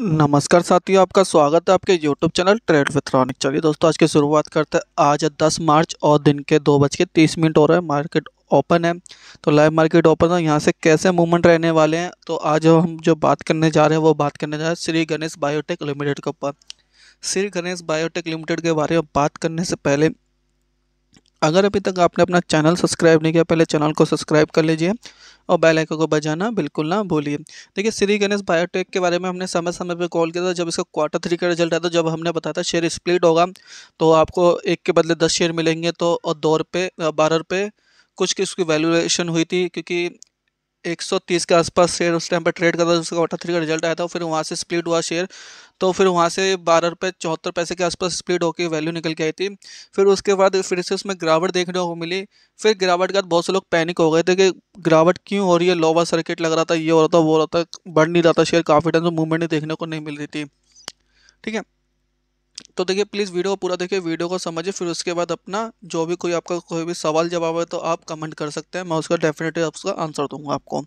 नमस्कार साथियों आपका स्वागत है आपके यूट्यूब चैनल ट्रेड विथ्रॉनिक चलिए दोस्तों आज की शुरुआत करते हैं आज 10 मार्च और दिन के दो बज के तीस मिनट हो रहे हैं मार्केट ओपन है तो लाइव मार्केट ओपन है यहाँ से कैसे मूवमेंट रहने वाले हैं तो आज हम जो बात करने जा रहे हैं वो बात करने जा रहे हैं श्री गणेश बायोटेक लिमिटेड के ऊपर श्री गणेश बायोटेक लिमिटेड के बारे में बात करने से पहले अगर अभी तक आपने अपना चैनल सब्सक्राइब नहीं किया पहले चैनल को सब्सक्राइब कर लीजिए और बेल आइकन को बजाना बिल्कुल ना भूलिए देखिए श्री गणेश बायोटेक के बारे में हमने समय समय पर कॉल किया था जब इसका क्वार्टर थ्री का रिजल्ट आया था जब हमने बताया था शेयर स्प्लिट होगा तो आपको एक के बदले दस शेयर मिलेंगे तो और दो रुपये बारह रुपये कुछ की उसकी वैल्यूएशन हुई थी क्योंकि 130 के आसपास शेयर उस टाइम पर ट्रेड कर रहा था उसका वाटर थ्री का रिजल्ट आया था फिर वहाँ से स्प्लिट हुआ शेयर तो फिर वहाँ से बारह रुपये चौहत्तर पैसे के आसपास स्प्लिट होकर वैल्यू निकल के आई थी फिर उसके बाद फिर से उसमें गिरावट देखने को मिली फिर गिरावट के बाद बहुत से लोग पैनिक हो गए थे कि गिरावट क्यों हो रही है लोवर सर्किट लग रहा था ये हो रहा था वो हो रहा था बढ़ नहीं रहा था शेयर काफ़ी टाइम से मूवमेंट देखने को नहीं मिल रही थी ठीक है तो देखिए प्लीज़ वीडियो को पूरा देखिए वीडियो को समझिए फिर उसके बाद अपना जो भी कोई आपका कोई भी सवाल जवाब है तो आप कमेंट कर सकते हैं मैं उसका डेफिनेटली उसका आंसर दूंगा आपको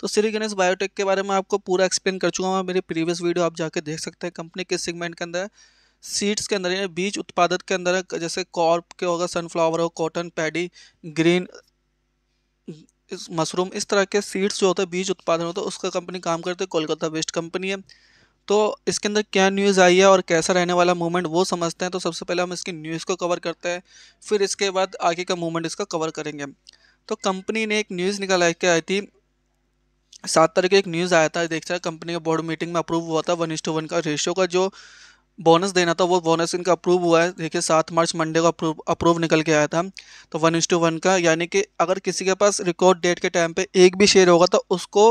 तो श्री गणेश बायोटेक के बारे में आपको पूरा एक्सप्लेन कर चुका हूँ मेरी प्रीवियस वीडियो आप जाके देख सकते हैं कंपनी किस सेगमेंट के अंदर सीड्स के अंदर यानी बीज उत्पादक के अंदर जैसे कॉर्प के होगा सनफ्लावर हो कॉटन पैडी ग्रीन मशरूम इस तरह के सीड्स जो होते हैं बीज उत्पादन होता है उसका कंपनी काम करते हैं कोलकाता वेस्ट कंपनी है तो इसके अंदर क्या न्यूज़ आई है और कैसा रहने वाला मूवमेंट वो समझते हैं तो सबसे पहले हम इसकी न्यूज़ को कवर करते हैं फिर इसके बाद आगे का मूवमेंट इसका कवर करेंगे तो कंपनी ने एक न्यूज़ निकाला के आई थी सात तारीख को एक न्यूज़ आया था देखता है कंपनी का बोर्ड मीटिंग में अप्रूव हुआ था वन इंस टू वन का रेशियो का जो बोनस देना था वो बोनस इनका अप्रूव हुआ है देखिए सात मार्च मंडे को अप्रूव अप्रूव निकल के आया था तो वन इंस टू वन का यानी कि अगर किसी के पास रिकॉर्ड डेट के टाइम पे एक भी शेयर होगा तो उसको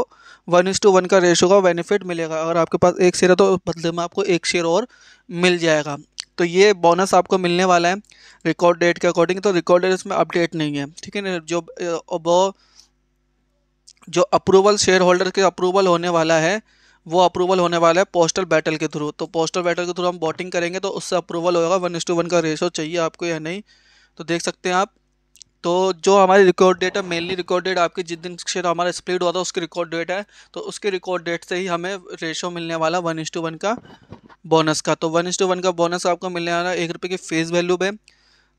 वन इंस टू वन का रेशो का बेनिफिट मिलेगा अगर आपके पास एक शेयर है तो बदले में आपको एक शेयर और मिल जाएगा तो ये बोनस आपको मिलने वाला है रिकॉर्ड डेट के अकॉर्डिंग तो रिकॉर्ड डेट इसमें अपडेट नहीं है ठीक है ना जो वो जो अप्रूवल शेयर होल्डर के अप्रूवल होने वाला है वो अप्रूवल होने वाला है पोस्टल बैटल के थ्रू तो पोस्टल बैटल के थ्रू हम बॉटिंग करेंगे तो उससे अप्रूवल होगा वन टू वन का रेशो चाहिए आपको या नहीं तो देख सकते हैं आप तो जो हमारी रिकॉर्ड डेट है मेनली रिकॉर्ड डेट आपके जिस दिन शेयर हमारा स्प्लिट हुआ था उसकी रिकॉर्ड डेट है तो उसके रिकॉर्ड डेट से ही हमें रेशो मिलने वाला वन इस टू वन का बोनस का तो वन इस टू वन का बोनस आपको मिलने वाला एक रुपये की फेस वैल्यू पे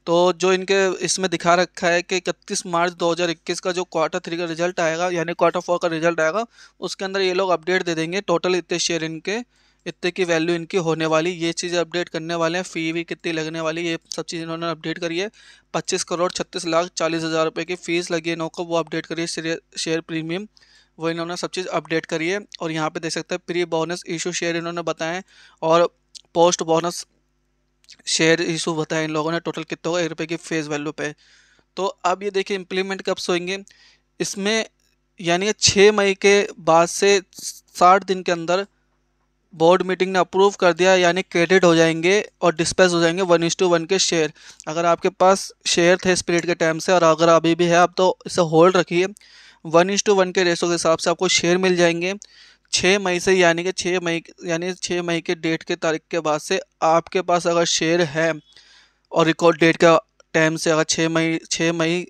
तो जो इनके इसमें दिखा रखा है कि इकतीस मार्च 2021 का जो क्वार्टर थ्री का रिजल्ट आएगा यानी क्वार्टर फोर का रिजल्ट आएगा उसके अंदर ये लोग अपडेट दे देंगे टोटल इतने शेयर इनके इतने की वैल्यू इनकी होने वाली ये चीज़ें अपडेट करने वाले हैं फ़ी भी कितनी लगने वाली ये सब चीज़ इन्होंने अपडेट करी है पच्चीस करोड़ छत्तीस लाख चालीस हज़ार रुपये की फ़ीस लगी है इन्हों वो अपडेट करी शेयर प्रीमियम वो इन्होंने सब चीज़ अपडेट करी है और यहाँ पे देख सकते हैं प्री बोनस इशू शेयर इन्होंने बताएं और पोस्ट बोनस शेयर इशू होता है इन लोगों ने टोटल कितना होगा एक रुपये की फेस वैल्यू पे तो अब ये देखिए इम्प्लीमेंट कब सोएंगे इसमें यानी कि छः मई के बाद से साठ दिन के अंदर बोर्ड मीटिंग ने अप्रूव कर दिया यानी क्रेडिट हो जाएंगे और डिस्पेस हो जाएंगे वन इंस टू वन के शेयर अगर आपके पास शेयर थे इस के टाइम से और अगर अभी भी है आप तो इसे होल्ड रखिए वन इंस टू वन के रेसों के हिसाब से आपको शेयर मिल जाएंगे छः मई से यानी कि छः मई यानी छः मई के डेट के तारीख के बाद से आपके पास अगर शेयर है और रिकॉर्ड डेट का टाइम से अगर छः मई छः मई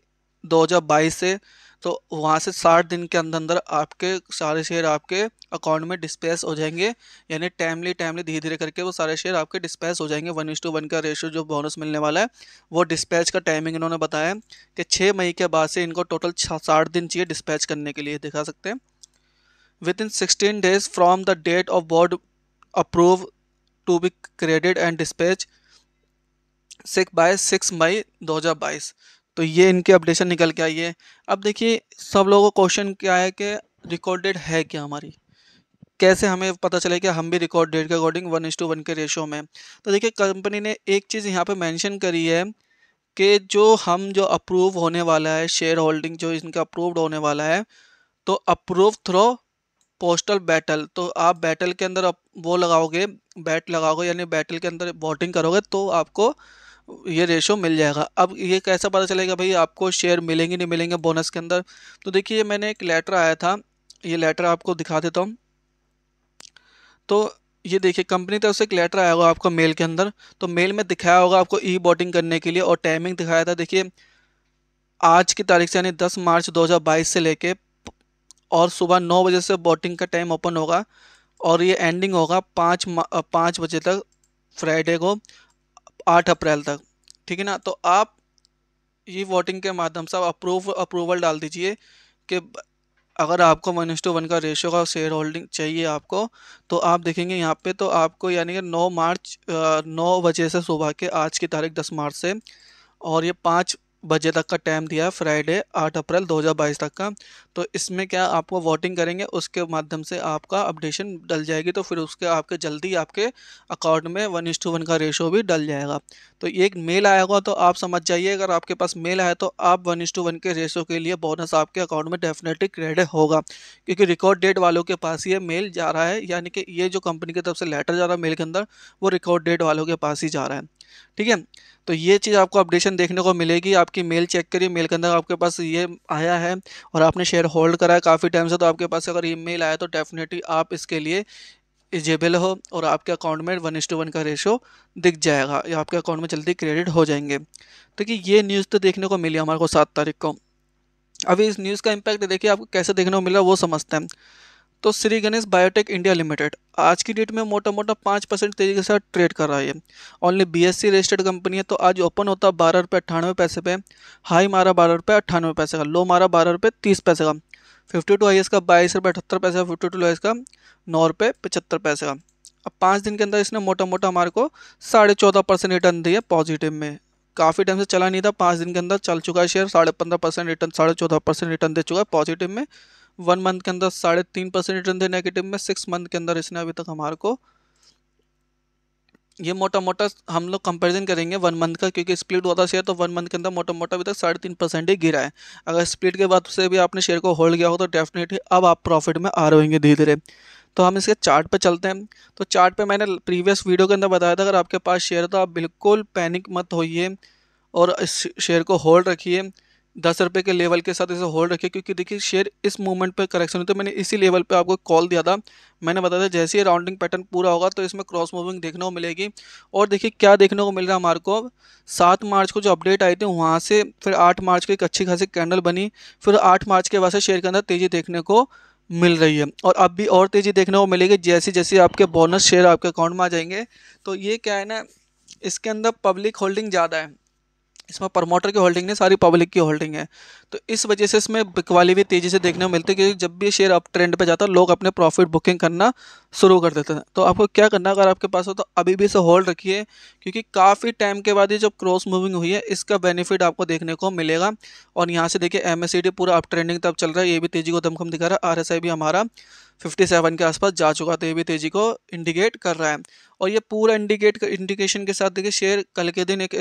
2022 से तो वहाँ से साठ दिन के अंदर अंदर आपके सारे शेयर आपके अकाउंट में डिस्पैस हो जाएंगे यानी टाइमली टाइमली धीरे धीरे करके वो सारे शेयर आपके डिस्पेस हो जाएंगे वन टू वन का रेशो जो बोनस मिलने वाला है वो डिस्पैच का टाइमिंग इन्होंने बताया है कि छः मई के बाद से इनको टोटल साठ दिन चाहिए डिस्पैच करने के लिए दिखा सकते हैं within 16 days from the date of board approve to be created and dispatch six बाईस सिक्स मई दो हजार बाईस तो ये इनके अपडेशन निकल के आई है अब देखिए सब लोगों का क्वेश्चन क्या है कि रिकॉर्डेड है क्या हमारी कैसे हमें पता चले कि हम भी रिकॉर्ड डेट के according one is to one के रेशो में तो देखिए कंपनी ने एक चीज़ यहाँ पे मेंशन करी है कि जो हम जो अप्रूव होने वाला है शेयर होल्डिंग जो इनका अप्रूव्ड होने वाला है तो अप्रूव थ्रो पोस्टल बैटल तो आप बैटल के अंदर वो लगाओगे बैट लगाओगे यानी बैटल के अंदर बोटिंग करोगे तो आपको ये रेशो मिल जाएगा अब ये कैसा पता चलेगा भाई आपको शेयर मिलेंगे नहीं मिलेंगे बोनस के अंदर तो देखिए ये मैंने एक लेटर आया था ये लेटर आपको दिखा देता हूँ तो ये देखिए कंपनी तरफ से एक लेटर आया होगा आपको मेल के अंदर तो मेल में दिखाया होगा आपको ई बोटिंग करने के लिए और टाइमिंग दिखाया था देखिए आज की तारीख से यानी 10 मार्च 2022 से लेके और सुबह नौ बजे से बोटिंग का टाइम ओपन होगा और ये एंडिंग होगा पाँच पाँच बजे तक फ्राइडे को आठ अप्रैल तक ठीक है ना तो आप ये वोटिंग के माध्यम से आप अप्रूव अप्रूवल डाल दीजिए कि अगर आपको वन टू वन का रेशो का शेयर होल्डिंग चाहिए आपको तो आप देखेंगे यहाँ पे तो आपको यानी कि 9 मार्च 9 बजे से सुबह के आज की तारीख 10 मार्च से और ये पाँच बजे तक का टाइम दिया है फ्राइडे आठ अप्रैल 2022 तक का तो इसमें क्या आपको वोटिंग करेंगे उसके माध्यम से आपका अपडेशन डल जाएगी तो फिर उसके आपके जल्दी आपके अकाउंट में वन इस टू वन का रेशो भी डल जाएगा तो ये एक मेल आया तो आप समझ जाइए अगर आपके पास मेल आया तो आप वन इस टू वन के रेशो के लिए बोनस आपके अकाउंट में डेफिनेटली क्रेडिट होगा क्योंकि रिकॉर्ड डेट वालों के पास ये मेल जा रहा है यानी कि ये जो कंपनी की तरफ से लेटर जा रहा है मेल के अंदर वो रिकॉर्ड डेट वालों के पास ही जा रहा है ठीक है तो ये चीज़ आपको अपडेशन देखने को मिलेगी आपकी मेल चेक करिए मेल के अंदर आपके पास ये आया है और आपने शेयर होल्ड करा है काफ़ी टाइम से तो आपके पास अगर ई मेल आया तो डेफिनेटली आप इसके लिए इजेबल हो और आपके अकाउंट में वन टू वन का रेशो दिख जाएगा या आपके अकाउंट में जल्दी क्रेडिट हो जाएंगे तो कि ये न्यूज़ तो देखने को मिली हमारे को सात तारीख को अभी इस न्यूज़ का इम्पैक्ट देखिए आपको कैसे देखने को मिला वो समझते हैं तो Shri Ganesh biotech India limited आज की डेट में मोटा मोटा पाँच परसेंट तेजी के साथ ट्रेड कर रहा है ओनली बीएससी रजिस्टर्ड कंपनी है तो आज ओपन होता बारह रुपये अट्ठानवे पैसे पे हाई मारा बारह रुपये अट्ठानवे पैसे का लो मारा बारह रुपये तीस पैसे का फिफ्टी टू आई का बाईस रुपये अठहत्तर पैसे का फिफ्टी टू लोएस्ट का नौ रुपये पचहत्तर पैसे का अब पाँच दिन के अंदर इसने मोटा मोटा हमारे को साढ़े चौदह परसेंट रिटर्न दिया पॉजिटिव में काफ़ी टाइम से चला नहीं था पाँच दिन के अंदर चल चुका है शेयर साढ़े पंद्रह परसेंट रिटर्न साढ़े चौदह परसेंट रिटर्न दे चुका है पॉजिटिव में वन मंथ के अंदर साढ़े तीन परसेंट रिटर्न थे नेगेटिव में सिक्स मंथ के अंदर इसने अभी तक हमारे को ये मोटा मोटा हम लोग कंपेरिजन करेंगे वन मंथ का क्योंकि स्प्लिट हुआ था शेयर तो वन मंथ के अंदर मोटा मोटा अभी तक साढ़े तीन परसेंट ही गिरा है अगर स्प्लिट के बाद से भी आपने शेयर को होल्ड किया हो तो डेफिनेटली अब आप प्रॉफिट में आ रहेंगे धीरे धीरे तो हम इसके चार्ट पे चलते हैं तो चार्ट पे मैंने प्रीवियस वीडियो के अंदर बताया था अगर आपके पास शेयर तो आप बिल्कुल पैनिक मत होइए और इस शेयर को होल्ड रखिए दस रुपये के लेवल के साथ इसे होल्ड रखिए क्योंकि देखिए शेयर इस मूवमेंट पर करेक्शन हुई तो मैंने इसी लेवल पे आपको कॉल दिया था मैंने बताया था जैसे ही राउंडिंग पैटर्न पूरा होगा तो इसमें क्रॉस मूविंग देखने को मिलेगी और देखिए क्या देखने को मिल रहा है हमारे को सात मार्च को जो अपडेट आई थी वहाँ से फिर आठ मार्च को एक अच्छी खासी कैंडल बनी फिर आठ मार्च के बाद से शेयर के अंदर तेज़ी देखने को मिल रही है और अब भी और तेज़ी देखने को मिलेगी जैसे जैसे आपके बोनस शेयर आपके अकाउंट में आ जाएंगे तो ये क्या है ना इसके अंदर पब्लिक होल्डिंग ज़्यादा है इसमें प्रमोटर की होल्डिंग नहीं सारी पब्लिक की होल्डिंग है तो इस वजह से इसमें बिकवाली भी तेज़ी से देखने को मिलती है क्योंकि जब भी शेयर अप ट्रेंड पे जाता है लोग अपने प्रॉफिट बुकिंग करना शुरू कर देते हैं तो आपको क्या करना अगर आपके पास हो तो अभी भी इसे होल्ड रखिए क्योंकि काफ़ी टाइम के बाद ये जब क्रॉस मूविंग हुई है इसका बेनिफिट आपको देखने को मिलेगा और यहाँ से देखिए एम पूरा अप ट्रेंडिंग तब चल रहा है ये भी तेज़ी को दमखम दिखा रहा है आर भी हमारा 57 के आसपास जा चुका था तो ये भी तेज़ी को इंडिकेट कर रहा है और ये पूरा इंडिकेट इंडिकेशन के साथ देखिए शेयर कल के दिन एक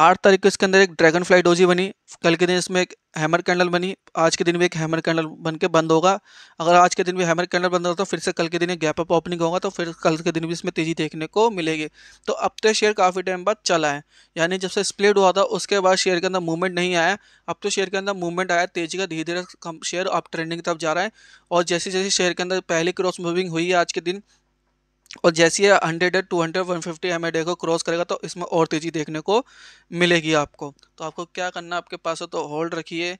आठ तारीख को इसके अंदर एक ड्रैगन फ्लाई डोजी बनी कल के दिन इसमें एक हैमर कैंडल बनी आज के दिन भी एक हैमर कैंडल बन के बंद होगा अगर आज के दिन भी हैमर कैंडल बंद होगा तो फिर से कल के दिन एक गैप अप ओपनिंग होगा तो फिर कल के दिन भी इसमें तेज़ी देखने को मिलेगी तो अब तो शेयर काफ़ी टाइम बाद चला है यानी जब से स्प्लिट हुआ था उसके बाद शेयर के अंदर मूवमेंट नहीं आया अब तो शेयर के अंदर मूवमेंट आया तेज़ी का धीरे धीरे शेयर अब ट्रेंडिंग तरफ जा रहा है और जैसे जैसे शेयर के अंदर पहली क्रॉस मूविंग हुई है आज के दिन और जैसे ये हंड्रेड है two hundred one fifty M को क्रॉस करेगा तो इसमें और तेज़ी देखने को मिलेगी आपको तो आपको क्या करना आपके पास हो तो होल्ड रखिए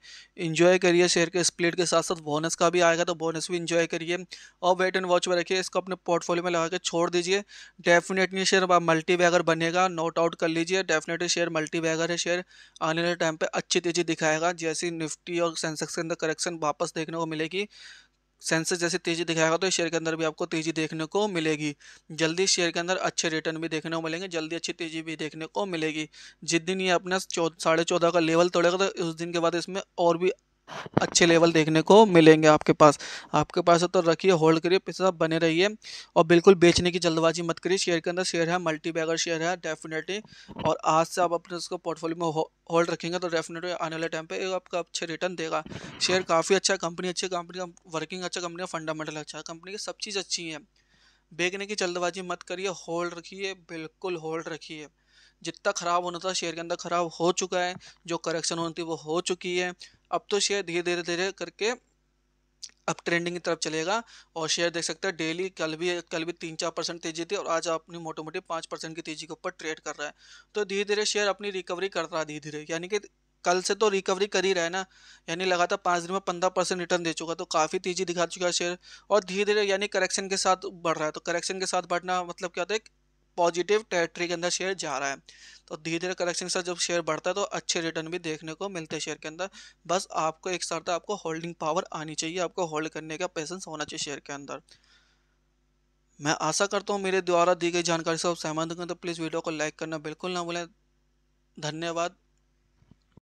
इन्जॉय करिए शेयर के स्प्लिट के साथ साथ बोनस का भी आएगा तो बोनस भी इन्जॉय करिए और वेट एंड वॉच में रखिए इसको अपने पोर्टफोलियो में लगा के छोड़ दीजिए डेफिनेटली शेयर मल्टी बैगर बनेगा नोट आउट कर लीजिए डेफिनेटली शेयर मल्टी बैगर है शेयर आने वाले टाइम पर अच्छी तेज़ी दिखाएगा जैसी निफ्टी और सेंसेक्स के अंदर करेक्शन वापस देखने को मिलेगी सेंसर जैसे तेज़ी दिखाएगा तो शेयर के अंदर भी आपको तेज़ी देखने को मिलेगी जल्दी शेयर के अंदर अच्छे रिटर्न भी देखने को मिलेंगे जल्दी अच्छी तेज़ी भी देखने को मिलेगी जिस दिन ये अपना साढ़े चौदह का लेवल तोड़ेगा तो उस दिन के बाद इसमें और भी अच्छे लेवल देखने को मिलेंगे आपके पास आपके पास तो रखिए होल्ड करिए पैसे साहब बने रहिए और बिल्कुल बेचने की जल्दबाजी मत करिए शेयर के अंदर शेयर है मल्टी बैगर शेयर है डेफिनेटली और आज से आप अपने उसको पोर्टफोलियो में होल्ड रखेंगे तो डेफिनेटली आने वाले टाइम पे आपका अच्छे रिटर्न देगा शेयर काफ़ी अच्छा कंपनी अच्छी कंपनी का वर्किंग अच्छा कंपनी का फंडामेंटल अच्छा कंपनी की सब चीज़ अच्छी है बेचने की जल्दबाजी मत करिए होल्ड रखिए बिल्कुल होल्ड रखिए जितना ख़राब होना था शेयर के अंदर ख़राब हो चुका है जो करेक्शन होनी थी वो हो चुकी है अब तो शेयर धीरे धीरे धीरे करके अब ट्रेंडिंग की तरफ चलेगा और शेयर देख सकते हैं डेली कल भी कल भी तीन चार परसेंट तेजी थी और आज अपनी मोटे मोटी पाँच परसेंट की तेजी के ऊपर ट्रेड कर रहा है तो धीरे धीरे शेयर अपनी रिकवरी कर रहा है धीरे धीरे यानी कि कल से तो रिकवरी कर ही रहा है ना यानी लगातार पाँच दिन में पंद्रह परसेंट रिटर्न दे चुका तो काफ़ी तेजी दिखा चुका है शेयर और धीरे धीरे यानी करेक्शन के साथ बढ़ रहा है तो करेक्शन के साथ बढ़ना मतलब क्या होता है पॉजिटिव टेरेटरी के अंदर शेयर जा रहा है तो धीरे धीरे करेक्शन के साथ जब शेयर बढ़ता है तो अच्छे रिटर्न भी देखने को मिलते हैं शेयर के अंदर बस आपको एक साथ आपको होल्डिंग पावर आनी चाहिए आपको होल्ड करने का पैसेंस होना चाहिए शेयर के अंदर मैं आशा करता हूँ मेरे द्वारा दी गई जानकारी से आप सहमत होंगे तो प्लीज़ वीडियो को लाइक करना बिल्कुल ना भूलें धन्यवाद